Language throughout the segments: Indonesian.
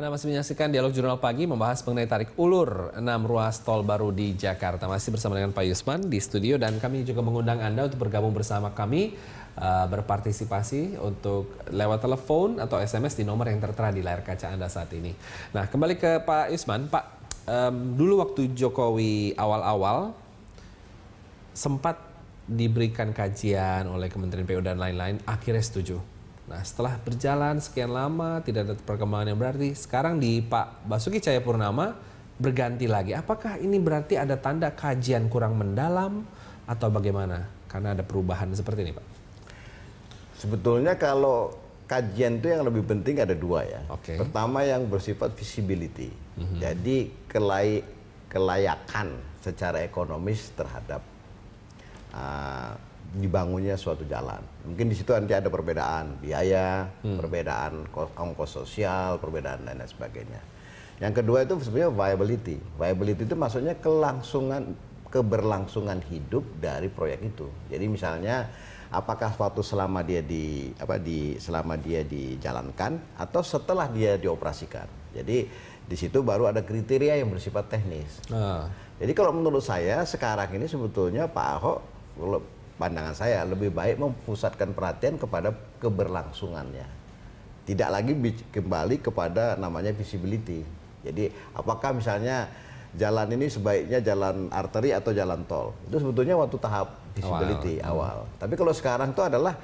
Anda masih menyaksikan dialog jurnal pagi membahas mengenai tarik ulur 6 ruas tol baru di Jakarta. Masih bersama dengan Pak Yusman di studio dan kami juga mengundang Anda untuk bergabung bersama kami eh, berpartisipasi untuk lewat telepon atau SMS di nomor yang tertera di layar kaca Anda saat ini. Nah, kembali ke Pak Yusman, Pak um, dulu waktu Jokowi awal-awal sempat diberikan kajian oleh Kementerian PU dan lain-lain, akhirnya setuju Nah setelah berjalan sekian lama tidak ada perkembangan yang berarti, sekarang di Pak Basuki Cahayapurnama berganti lagi. Apakah ini berarti ada tanda kajian kurang mendalam atau bagaimana? Karena ada perubahan seperti ini Pak. Sebetulnya kalau kajian itu yang lebih penting ada dua ya. Okay. Pertama yang bersifat visibility, mm -hmm. jadi kelai kelayakan secara ekonomis terhadap uh, dibangunnya suatu jalan. Mungkin di situ nanti ada perbedaan biaya, hmm. perbedaan ongkos sosial, perbedaan dan lain sebagainya. Yang kedua itu sebenarnya viability. Viability itu maksudnya kelangsungan keberlangsungan hidup dari proyek itu. Jadi misalnya apakah suatu selama dia di apa di selama dia dijalankan atau setelah dia dioperasikan. Jadi di situ baru ada kriteria yang bersifat teknis. Ah. Jadi kalau menurut saya sekarang ini sebetulnya Pak Ahok pandangan saya lebih baik memusatkan perhatian kepada keberlangsungannya. Tidak lagi kembali kepada namanya visibility. Jadi apakah misalnya jalan ini sebaiknya jalan arteri atau jalan tol. Itu sebetulnya waktu tahap visibility awal. awal. Hmm. Tapi kalau sekarang itu adalah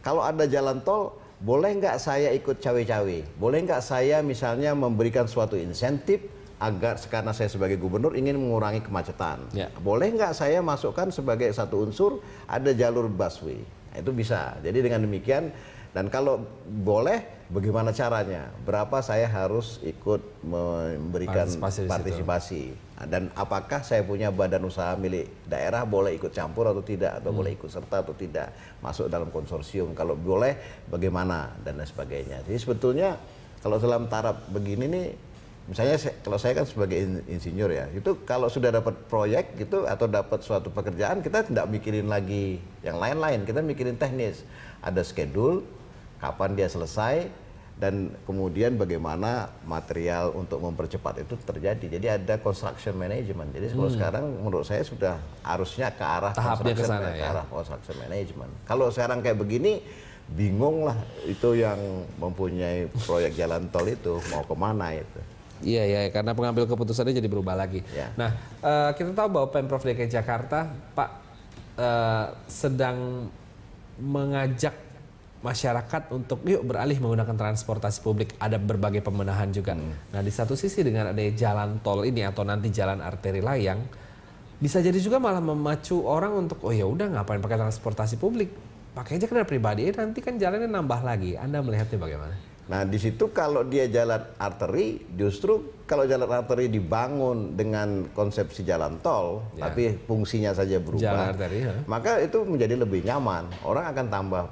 kalau ada jalan tol, boleh nggak saya ikut cawe-cawe? Boleh nggak saya misalnya memberikan suatu insentif agar karena saya sebagai gubernur ingin mengurangi kemacetan. Ya. Boleh nggak saya masukkan sebagai satu unsur ada jalur busway? Nah, itu bisa. Jadi dengan demikian dan kalau boleh bagaimana caranya? Berapa saya harus ikut memberikan partisipasi, partisipasi. Nah, dan apakah saya punya badan usaha milik daerah boleh ikut campur atau tidak atau hmm. boleh ikut serta atau tidak masuk dalam konsorsium? Kalau boleh bagaimana dan lain sebagainya. Jadi sebetulnya kalau dalam taraf begini nih misalnya kalau saya kan sebagai insinyur ya itu kalau sudah dapat proyek gitu atau dapat suatu pekerjaan kita tidak mikirin lagi yang lain-lain kita mikirin teknis ada schedule kapan dia selesai dan kemudian bagaimana material untuk mempercepat itu terjadi jadi ada construction management jadi kalau hmm. sekarang menurut saya sudah arusnya ke arah Tahapnya construction kesana, ya, ke ya. arah construction management kalau sekarang kayak begini bingung lah itu yang mempunyai proyek jalan tol itu mau kemana itu Iya ya, karena pengambil keputusannya jadi berubah lagi. Ya. Nah, uh, kita tahu bahwa Pemprov DKI Jakarta, Pak, uh, sedang mengajak masyarakat untuk yuk beralih menggunakan transportasi publik ada berbagai pembenahan juga. Hmm. Nah di satu sisi dengan adanya jalan tol ini atau nanti jalan arteri layang bisa jadi juga malah memacu orang untuk oh ya udah ngapain pakai transportasi publik pakai aja kendaraan pribadi eh, nanti kan jalannya nambah lagi. Anda melihatnya bagaimana? Nah, di situ kalau dia jalan arteri, justru kalau jalan arteri dibangun dengan konsepsi jalan tol, ya. tapi fungsinya saja berubah, arteri, ya. maka itu menjadi lebih nyaman. Orang akan tambah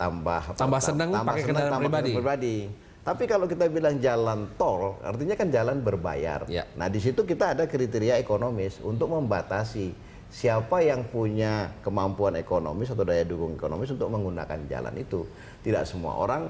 tambah tambah senang tambah pakai kendaraan tambah pribadi. pribadi. Tapi kalau kita bilang jalan tol, artinya kan jalan berbayar. Ya. Nah, di situ kita ada kriteria ekonomis untuk membatasi siapa yang punya kemampuan ekonomis atau daya dukung ekonomis untuk menggunakan jalan itu. Tidak semua orang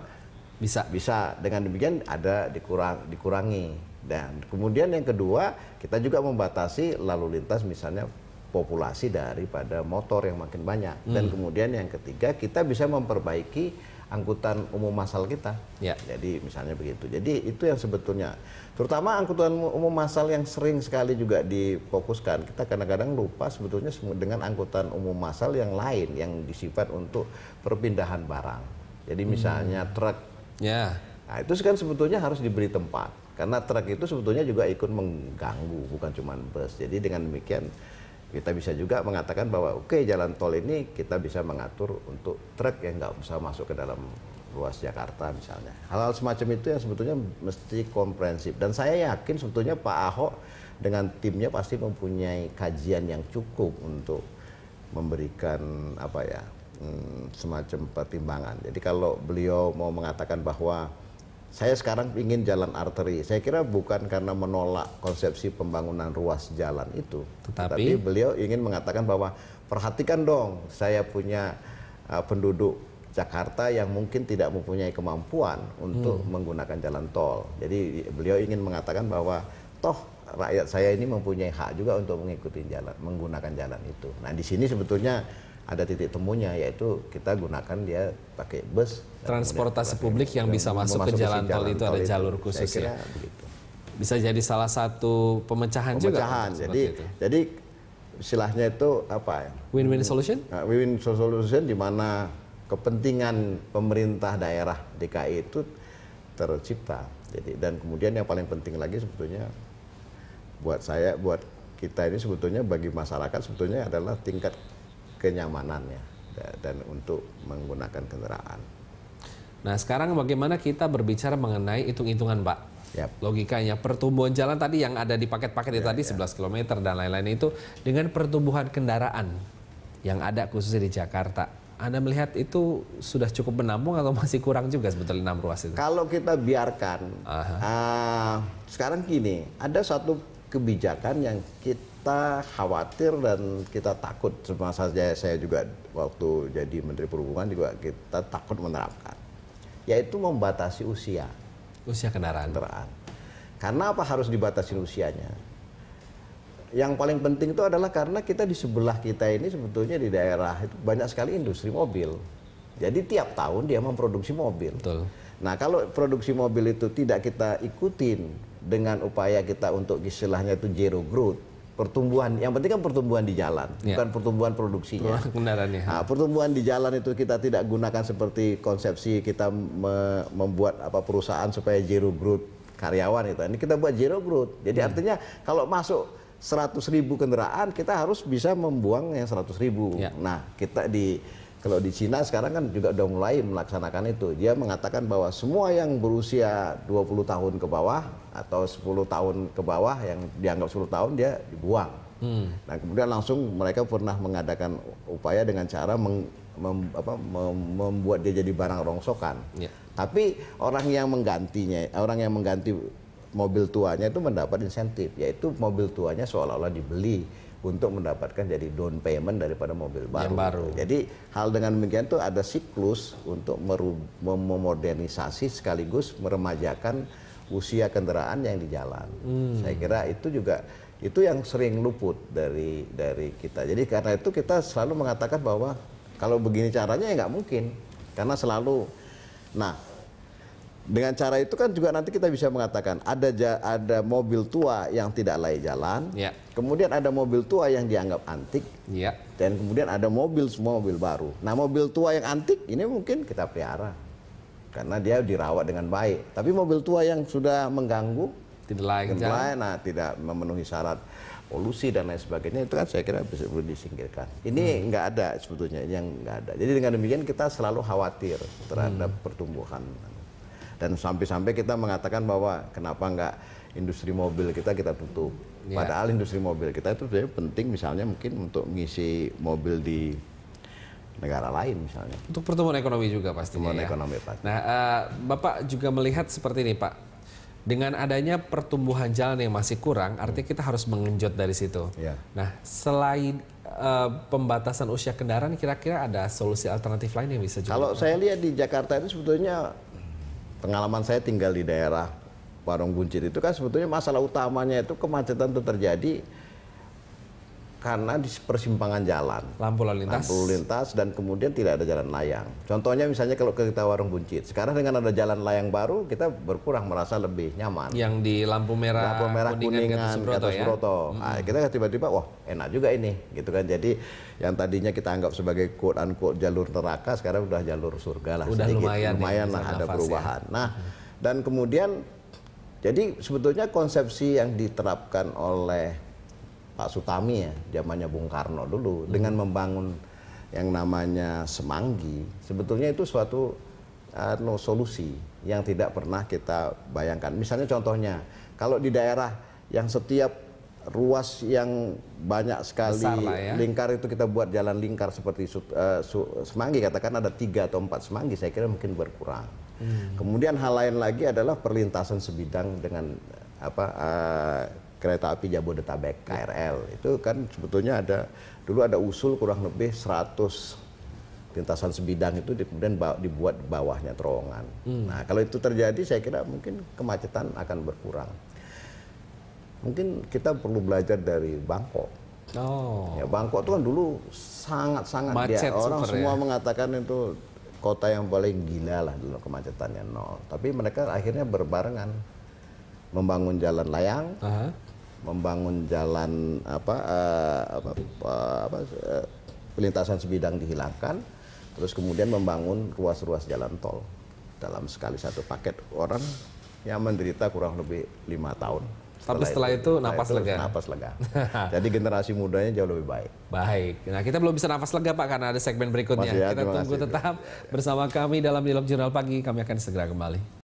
bisa. Bisa. Dengan demikian ada dikurang, dikurangi. Dan kemudian yang kedua, kita juga membatasi lalu lintas misalnya populasi daripada motor yang makin banyak. Hmm. Dan kemudian yang ketiga, kita bisa memperbaiki angkutan umum masal kita. Ya. Jadi misalnya begitu. Jadi itu yang sebetulnya. Terutama angkutan umum masal yang sering sekali juga difokuskan. Kita kadang-kadang lupa sebetulnya dengan angkutan umum masal yang lain yang disifat untuk perpindahan barang. Jadi misalnya hmm. truk Ya. Nah, itu kan sebetulnya harus diberi tempat karena truk itu sebetulnya juga ikut mengganggu bukan cuma bus. Jadi dengan demikian kita bisa juga mengatakan bahwa oke okay, jalan tol ini kita bisa mengatur untuk truk yang nggak usah masuk ke dalam ruas Jakarta misalnya. Hal-hal semacam itu yang sebetulnya mesti komprehensif. Dan saya yakin sebetulnya Pak Ahok dengan timnya pasti mempunyai kajian yang cukup untuk memberikan apa ya hmm, semacam pertimbangan. Jadi kalau beliau mau mengatakan bahwa saya sekarang ingin jalan arteri, saya kira bukan karena menolak konsepsi pembangunan ruas jalan itu, tetapi, tetapi beliau ingin mengatakan bahwa perhatikan dong, saya punya uh, penduduk Jakarta yang mungkin tidak mempunyai kemampuan untuk hmm. menggunakan jalan tol. Jadi beliau ingin mengatakan bahwa toh rakyat saya ini mempunyai hak juga untuk mengikuti jalan, menggunakan jalan itu. Nah, di sini sebetulnya ada titik temunya yaitu kita gunakan dia pakai bus transportasi publik yang bisa masuk ke jalan, jalan tol itu tol ada itu. jalur khusus ya. Begitu. Bisa jadi salah satu pemecahan, pemecahan juga. Jadi itu. jadi istilahnya itu apa ya? Win-win solution? Nah, win-win solution di mana kepentingan pemerintah daerah DKI itu tercipta. Jadi dan kemudian yang paling penting lagi sebetulnya buat saya buat kita ini sebetulnya bagi masyarakat sebetulnya adalah tingkat kenyamanannya dan untuk menggunakan kendaraan. Nah sekarang bagaimana kita berbicara mengenai hitung-hitungan Pak? Yep. Logikanya pertumbuhan jalan tadi yang ada di paket-paket yeah, tadi yeah. 11 km dan lain-lain itu dengan pertumbuhan kendaraan yang ada khususnya di Jakarta. Anda melihat itu sudah cukup menampung atau masih kurang juga sebetulnya enam ruas itu? Kalau kita biarkan, uh, sekarang gini, ada satu kebijakan yang kita kita khawatir dan kita takut semasa saya, saya juga waktu jadi Menteri Perhubungan juga kita takut menerapkan yaitu membatasi usia usia kendaraan. kendaraan. Karena apa harus dibatasi usianya? Yang paling penting itu adalah karena kita di sebelah kita ini sebetulnya di daerah itu banyak sekali industri mobil. Jadi tiap tahun dia memproduksi mobil. Betul. Nah kalau produksi mobil itu tidak kita ikutin dengan upaya kita untuk istilahnya itu zero growth, pertumbuhan yang penting kan pertumbuhan di jalan ya. bukan pertumbuhan produksinya Benarannya. Nah, pertumbuhan di jalan itu kita tidak gunakan seperti konsepsi kita me membuat apa perusahaan supaya zero growth karyawan itu ini kita buat zero growth jadi hmm. artinya kalau masuk seratus ribu kendaraan kita harus bisa membuang yang 100.000 ribu ya. nah kita di kalau di Cina sekarang kan juga udah mulai melaksanakan itu. Dia mengatakan bahwa semua yang berusia 20 tahun ke bawah atau 10 tahun ke bawah yang dianggap 10 tahun dia dibuang. Hmm. Nah, kemudian langsung mereka pernah mengadakan upaya dengan cara meng, mem, apa, mem, membuat dia jadi barang rongsokan. Yeah. Tapi orang yang menggantinya, orang yang mengganti mobil tuanya itu mendapat insentif, yaitu mobil tuanya seolah-olah dibeli untuk mendapatkan jadi down payment daripada mobil baru. Yang baru. Jadi hal dengan demikian itu ada siklus untuk memodernisasi sekaligus meremajakan usia kendaraan yang di jalan. Hmm. Saya kira itu juga itu yang sering luput dari dari kita. Jadi karena itu kita selalu mengatakan bahwa kalau begini caranya ya nggak mungkin karena selalu. Nah dengan cara itu kan juga nanti kita bisa mengatakan ada ada mobil tua yang tidak layak jalan, ya. kemudian ada mobil tua yang dianggap antik, ya. dan kemudian ada mobil semua mobil baru. Nah mobil tua yang antik ini mungkin kita pelihara karena dia dirawat dengan baik. Tapi mobil tua yang sudah mengganggu, tidak layak jalan, nah tidak memenuhi syarat polusi dan lain sebagainya itu kan saya kira bisa perlu disingkirkan. Ini hmm. nggak ada sebetulnya yang nggak ada. Jadi dengan demikian kita selalu khawatir terhadap hmm. pertumbuhan dan sampai-sampai kita mengatakan bahwa kenapa nggak industri mobil kita kita tutup. Yeah. Padahal industri mobil kita itu sebenarnya penting misalnya mungkin untuk mengisi mobil di negara lain misalnya. Untuk pertumbuhan ekonomi juga pasti. Pertumbuhan ya. ekonomi pasti. Nah, uh, Bapak juga melihat seperti ini Pak. Dengan adanya pertumbuhan jalan yang masih kurang, hmm. artinya kita harus mengenjot dari situ. Ya. Nah, selain uh, pembatasan usia kendaraan, kira-kira ada solusi alternatif lain yang bisa juga? Kalau saya lihat di Jakarta ini sebetulnya pengalaman saya tinggal di daerah Warung Buncit itu kan sebetulnya masalah utamanya itu kemacetan itu terjadi karena di persimpangan jalan. Lampu lalu lintas. Lampu lalu lintas dan kemudian tidak ada jalan layang. Contohnya misalnya kalau kita warung buncit, sekarang dengan ada jalan layang baru kita berkurang merasa lebih nyaman. Yang di lampu merah, lampu merah kuningan, kuningan atas ya? Nah, kita tiba-tiba wah enak juga ini, gitu kan. Jadi yang tadinya kita anggap sebagai quote unquote jalur neraka sekarang udah jalur surga lah. Udah sedikit. lumayan, lumayan lah ada ya. perubahan. Ya. Nah mm-hmm. dan kemudian jadi sebetulnya konsepsi yang diterapkan oleh Pak Sutami ya, zamannya Bung Karno dulu hmm. dengan membangun yang namanya semanggi, sebetulnya itu suatu uh, anu, no solusi yang tidak pernah kita bayangkan. Misalnya contohnya, kalau di daerah yang setiap ruas yang banyak sekali ya. lingkar itu kita buat jalan lingkar seperti uh, semanggi katakan ada tiga atau empat semanggi, saya kira mungkin berkurang. Hmm. Kemudian hal lain lagi adalah perlintasan sebidang dengan apa uh, kereta api Jabodetabek ya. KRL itu kan sebetulnya ada dulu ada usul kurang lebih 100 lintasan sebidang itu kemudian dibuat di bawahnya terowongan. Hmm. Nah kalau itu terjadi saya kira mungkin kemacetan akan berkurang. Mungkin kita perlu belajar dari Bangkok. Oh. Ya Bangkok itu kan dulu sangat-sangat dia orang ya. semua ya. mengatakan itu kota yang paling gila lah dulu kemacetannya nol. Tapi mereka akhirnya berbarengan membangun jalan layang, uh -huh membangun jalan apa, uh, apa, eh, apa uh, sebidang dihilangkan, terus kemudian membangun ruas-ruas jalan tol dalam sekali satu paket orang yang menderita kurang lebih lima tahun. Tapi setelah, itu, itu napas itu, lega. Napas lega. Jadi generasi mudanya jauh lebih baik. Baik. Nah kita belum bisa napas lega Pak karena ada segmen berikutnya. ya, kita tunggu kasih. tetap bersama kami dalam dialog jurnal pagi. Kami akan segera kembali.